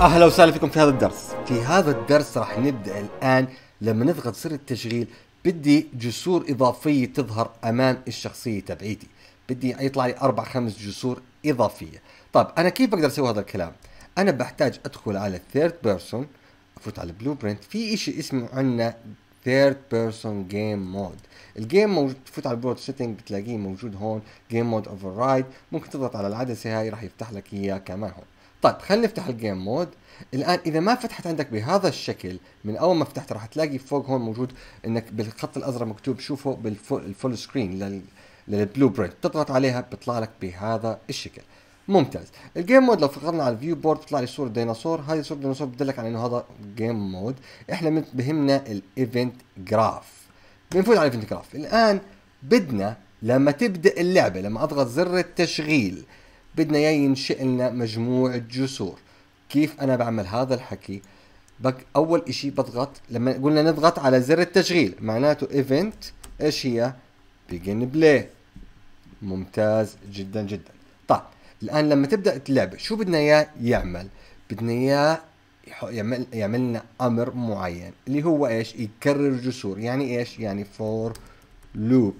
اهلا وسهلا فيكم في هذا الدرس في هذا الدرس راح نبدا الان لما نضغط زر التشغيل بدي جسور اضافيه تظهر امام الشخصيه تبعيتي بدي يطلع لي اربع خمس جسور اضافيه طب انا كيف بقدر اسوي هذا الكلام انا بحتاج ادخل على الثيرد بيرسون افوت على البلو برنت في شيء اسمه عندنا ثيرد بيرسون جيم مود الجيم موجود تفوت على البورد سيتنج بتلاقيه موجود هون جيم مود اوفر رايد ممكن تضغط على العدسه هاي راح يفتح لك اياه كمان هون طيب خلينا نفتح الجيم مود الان اذا ما فتحت عندك بهذا الشكل من اول ما فتحت راح تلاقي فوق هون موجود انك بالخط الازرق مكتوب شوفه بالفول سكرين للبلو برنت تضغط عليها بيطلع لك بهذا الشكل ممتاز الجيم مود لو فقرنا على الفيو بورد بيطلع لي صوره ديناصور هذه صوره ديناصور بتدلك على انه هذا جيم مود احنا بهمنا الايفنت جراف بنفوت على الايفنت جراف الان بدنا لما تبدا اللعبه لما اضغط زر التشغيل بدنا اياه ينشئ لنا مجموعه جسور كيف انا بعمل هذا الحكي بك اول اشي بضغط لما قلنا نضغط على زر التشغيل معناته ايفنت ايش هي بيجن بلاي ممتاز جدا جدا طيب الان لما تبدا اللعبه شو بدنا اياه يعمل بدنا اياه يعمل لنا امر معين اللي هو ايش يكرر جسور يعني ايش يعني فور لوب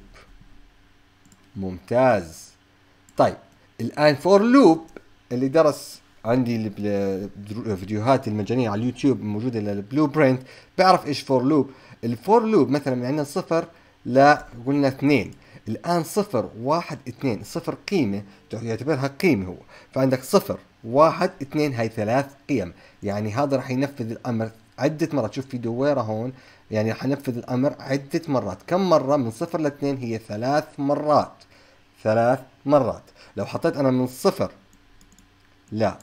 ممتاز طيب الان فور لوب اللي درس عندي الفيديوهات المجانيه على اليوتيوب موجوده للبلو برنت بيعرف ايش فور لوب الفور لوب مثلا من عندنا صفر لا قلنا اثنين الان صفر واحد اثنين صفر قيمه يعتبرها قيمه هو فعندك صفر واحد اثنين هاي ثلاث قيم يعني هذا راح ينفذ الامر عدة مرات شوف في دويرة هون يعني راح ينفذ الامر عدة مرات كم مرة من صفر لاثنين هي ثلاث مرات ثلاث مرات لو حطيت أنا من صفر لا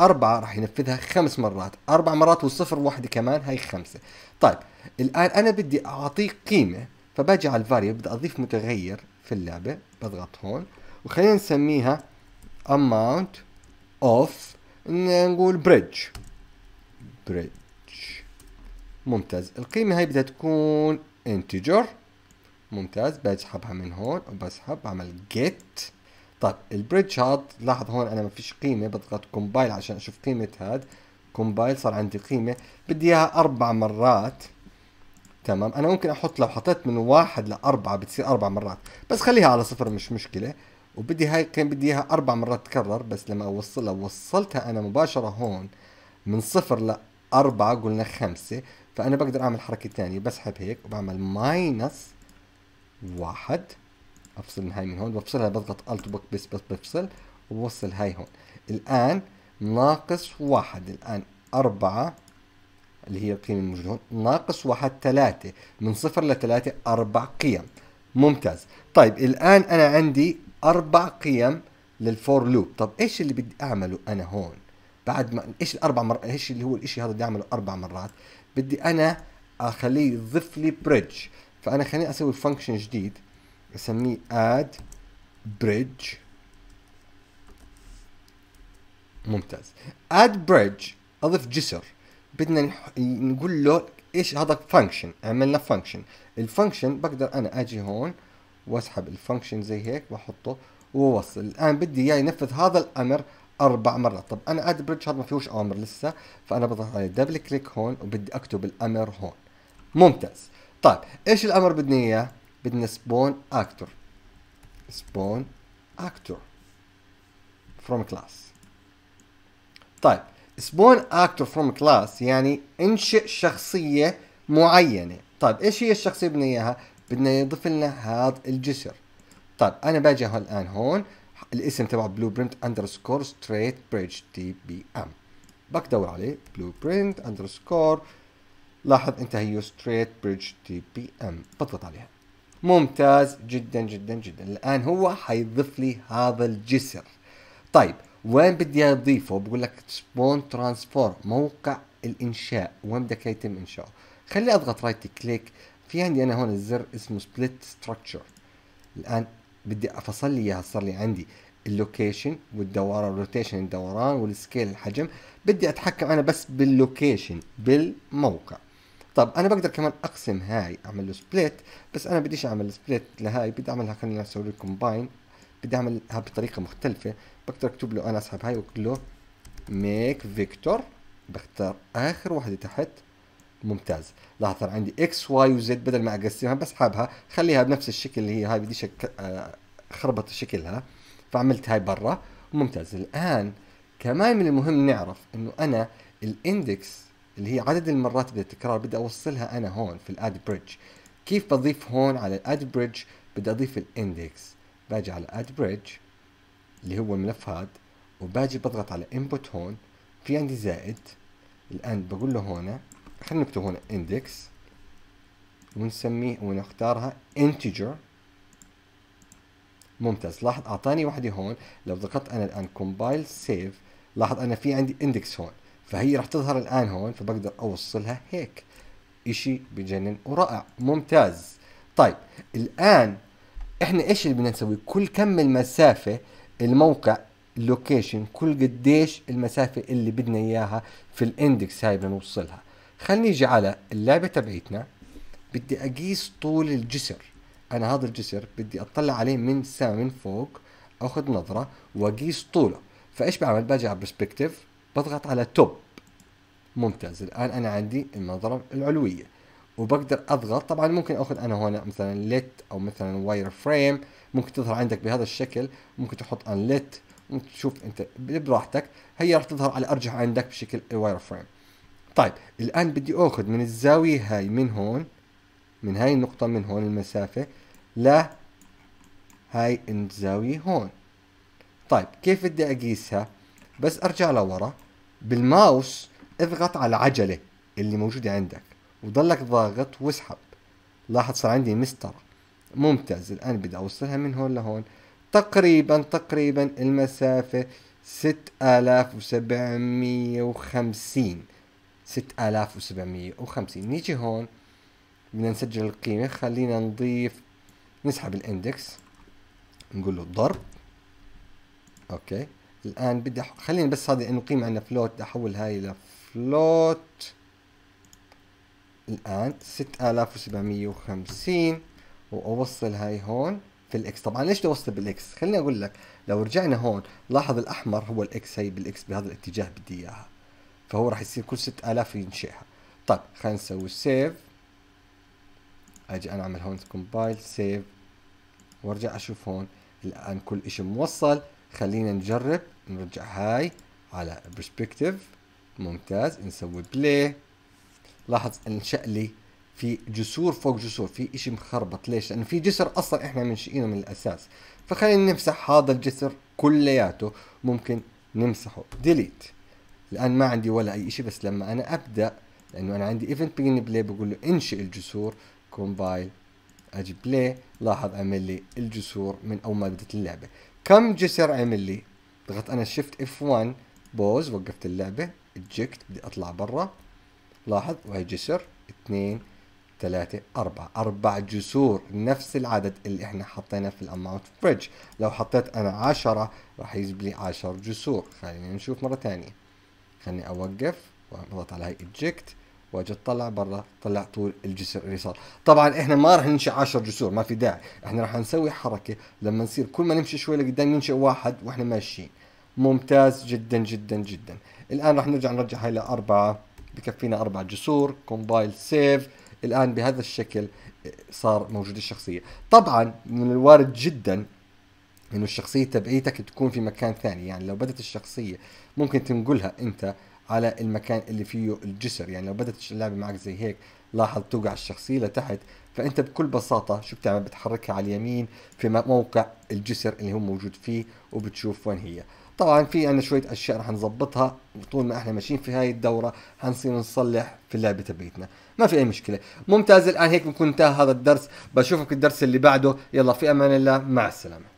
أربعة راح ينفذها خمس مرات أربع مرات والصفر واحدة كمان هاي خمسة طيب الآن أنا بدي أعطيه قيمة فباجي على الفاريو بدي أضيف متغير في اللعبة بضغط هون وخلينا نسميها amount of نقول bridge bridge ممتاز القيمة هاي بدها تكون integer ممتاز بسحبها من هون وبسحب بعمل جيت طيب البريدج هاد لاحظ هون انا ما فيش قيمه بضغط كومبايل عشان اشوف قيمه هاد كومبايل صار عندي قيمه بدي اياها اربع مرات تمام انا ممكن احط لو حطيت من واحد لاربعه بتصير اربع مرات بس خليها على صفر مش مشكله وبدي هاي كان بدي اياها اربع مرات تكرر بس لما اوصلها وصلتها انا مباشره هون من صفر لاربعه قلنا خمسه فانا بقدر اعمل حركه ثانيه بسحب هيك وبعمل ماينس واحد افصل هاي من هون بفصلها بضغط الت بس بس بفصل وبوصل هاي هون الان ناقص واحد الان أربعة اللي هي القيمة الموجودة هون ناقص واحد ثلاثة من صفر لثلاثة أربع قيم ممتاز طيب الآن أنا عندي أربع قيم للفور لوب طب إيش اللي بدي أعمله أنا هون بعد ما إيش الأربع مرات إيش اللي هو الإشي هذا بدي أعمله أربع مرات بدي أنا أخليه يضيف لي بريدج فانا خليني اسوي فانكشن جديد اسميه اد بريدج ممتاز اد بريدج اضف جسر بدنا نقول له ايش هذا فانكشن عملنا فانكشن الفانكشن بقدر انا اجي هون واسحب الفانكشن زي هيك واحطه ووصل الان بدي اياه ينفذ هذا الامر اربع مرات طب انا اد بريدج هذا ما فيهوش امر لسه فانا بضغط عليه دبل كليك هون وبدي اكتب الامر هون ممتاز طيب ايش الامر بدنا اياه؟ بدنا سبون اكتور سبون اكتور فروم كلاس طيب سبون اكتور فروم كلاس يعني انشئ شخصيه معينه طيب ايش هي الشخصيه بدنا اياها؟ بدنا يضيف لنا هذا الجسر طيب انا باجي الان هون الاسم تبع بلو برنت اندرسكور ستريت بريدج تي بي ام بكدور عليه بلو برنت اندرسكور لاحظ انت هيو ستريت بريدج تي بي ام بضغط عليها ممتاز جدا جدا جدا الان هو حيضيف لي هذا الجسر طيب وين بدي اضيفه بقول لك سبون ترانسفورم موقع الانشاء وين بدك يتم انشاؤه خلي اضغط رايت كليك في عندي انا هون الزر اسمه سبليت ستراكشر الان بدي افصل لي اياها صار لي عندي اللوكيشن والدوران الروتيشن الدوران والسكيل الحجم بدي اتحكم انا بس باللوكيشن بالموقع طب انا بقدر كمان اقسم هاي اعمل له سبليت بس انا بديش اعمل سبليت لهاي بدي اعملها خلينا اسوي له كومباين بدي اعملها بطريقه مختلفه بقدر اكتب له انا اسحب هاي واقول له ميك فيكتور بختار اخر واحده تحت ممتاز لاحظ صار عندي اكس واي وزد بدل ما اقسمها بسحبها خليها بنفس الشكل اللي هي هاي بديش آه، اخربط شكلها فعملت هاي برا ممتاز الان كمان من المهم نعرف انه انا الاندكس اللي هي عدد المرات اللي التكرار بدي اوصلها انا هون في الاد بريدج كيف بضيف هون على الاد بريدج بدي اضيف الاندكس باجي على اد بريدج اللي هو الملف هذا وباجي بضغط على انبوت هون في عندي زائد الان بقول له هون خلينا نكتب هون اندكس ونسميه ونختارها انتجر ممتاز لاحظ اعطاني وحده هون لو ضغطت انا الان كومبايل سيف لاحظ انا في عندي اندكس هون فهي راح تظهر الان هون فبقدر اوصلها هيك اشي بجنن ورائع ممتاز طيب الان احنا ايش اللي بدنا نسوي كل كم المسافه الموقع اللوكيشن كل قديش المسافه اللي بدنا اياها في الاندكس هاي بدنا نوصلها خليني اجي على اللعبه تبعتنا بدي اقيس طول الجسر انا هذا الجسر بدي اطلع عليه من سامن من فوق اخذ نظره واقيس طوله فايش بعمل باجي على برسبكتيف بضغط على توب ممتاز الآن أنا عندي المنظرة العلوية وبقدر أضغط طبعا ممكن أخذ أنا هنا مثلا ليت أو مثلا واير فريم ممكن تظهر عندك بهذا الشكل ممكن تحط ان ليت ممكن تشوف أنت براحتك هي راح تظهر على الأرجح عندك بشكل الواير فريم طيب الآن بدي أخذ من الزاوية هاي من هون من هاي النقطة من هون المسافة ل هاي الزاوية هون طيب كيف بدي أقيسها بس أرجع لورا بالماوس اضغط على العجله اللي موجوده عندك وضلك ضاغط واسحب لاحظ صار عندي مستر ممتاز الان بدي اوصلها من هون لهون تقريبا تقريبا المسافه 6750 6750 نيجي هون بدنا نسجل القيمة خلينا نضيف نسحب الاندكس نقول له ضرب اوكي الان بدي خلينا بس هذه انه قيمه عندنا فلوت بدي احول هاي لفلوت الان 6750 واوصل هاي هون في الاكس طبعا ليش بدي اوصل بالاكس خليني اقول لك لو رجعنا هون لاحظ الاحمر هو الاكس هي بالاكس بهذا الاتجاه بدي اياها فهو راح يصير كل 6000 ينشئها طيب خلينا نسوي سيف اجي انا اعمل هون كومبايل سيف وارجع اشوف هون الان كل شيء موصل خلينا نجرب نرجع هاي على برسبكتيف ممتاز نسوي بلاي لاحظ انشأ لي في جسور فوق جسور في اشي مخربط ليش لانه في جسر اصلا احنا منشئينه من الاساس فخلينا نمسح هذا الجسر كلياته ممكن نمسحه ديليت الان ما عندي ولا اي اشي بس لما انا ابدا لانه انا عندي ايفنت بيجن بلاي بقول له انشئ الجسور كومبايل اجي بلاي لاحظ اعمل لي الجسور من اول ما بدت اللعبه كم جسر عمل لي ضغط انا شيفت اف 1 بوز وقفت اللعبه اجكت بدي اطلع برا لاحظ وهي جسر اثنين ثلاثة أربعة أربع جسور نفس العدد اللي احنا حطيناه في الأماونت فريدج لو حطيت أنا عشرة راح يجيب لي عشر جسور خلينا نشوف مرة ثانية خليني أوقف وأضغط على هاي إجكت واجي اطلع برا طلع طول الجسر اللي صار طبعا احنا ما راح ننشئ 10 جسور ما في داعي احنا راح نسوي حركه لما نصير كل ما نمشي شوي لقدام ينشئ واحد واحنا ماشيين ممتاز جدا جدا جدا الان راح نرجع نرجع هاي لاربعه بكفينا اربع جسور كومبايل سيف الان بهذا الشكل صار موجود الشخصيه طبعا من الوارد جدا انه الشخصيه تبعيتك تكون في مكان ثاني يعني لو بدت الشخصيه ممكن تنقلها انت على المكان اللي فيه الجسر يعني لو بدت اللعبه معك زي هيك لاحظ توقع الشخصيه لتحت فانت بكل بساطه شو بتعمل بتحركها على اليمين في موقع الجسر اللي هو موجود فيه وبتشوف وين هي طبعا في عنا شويه اشياء رح نظبطها طول ما احنا ماشيين في هاي الدوره حنصير نصلح في اللعبه تبعتنا ما في اي مشكله ممتاز الان هيك بكون انتهى هذا الدرس بشوفك الدرس اللي بعده يلا في امان الله مع السلامه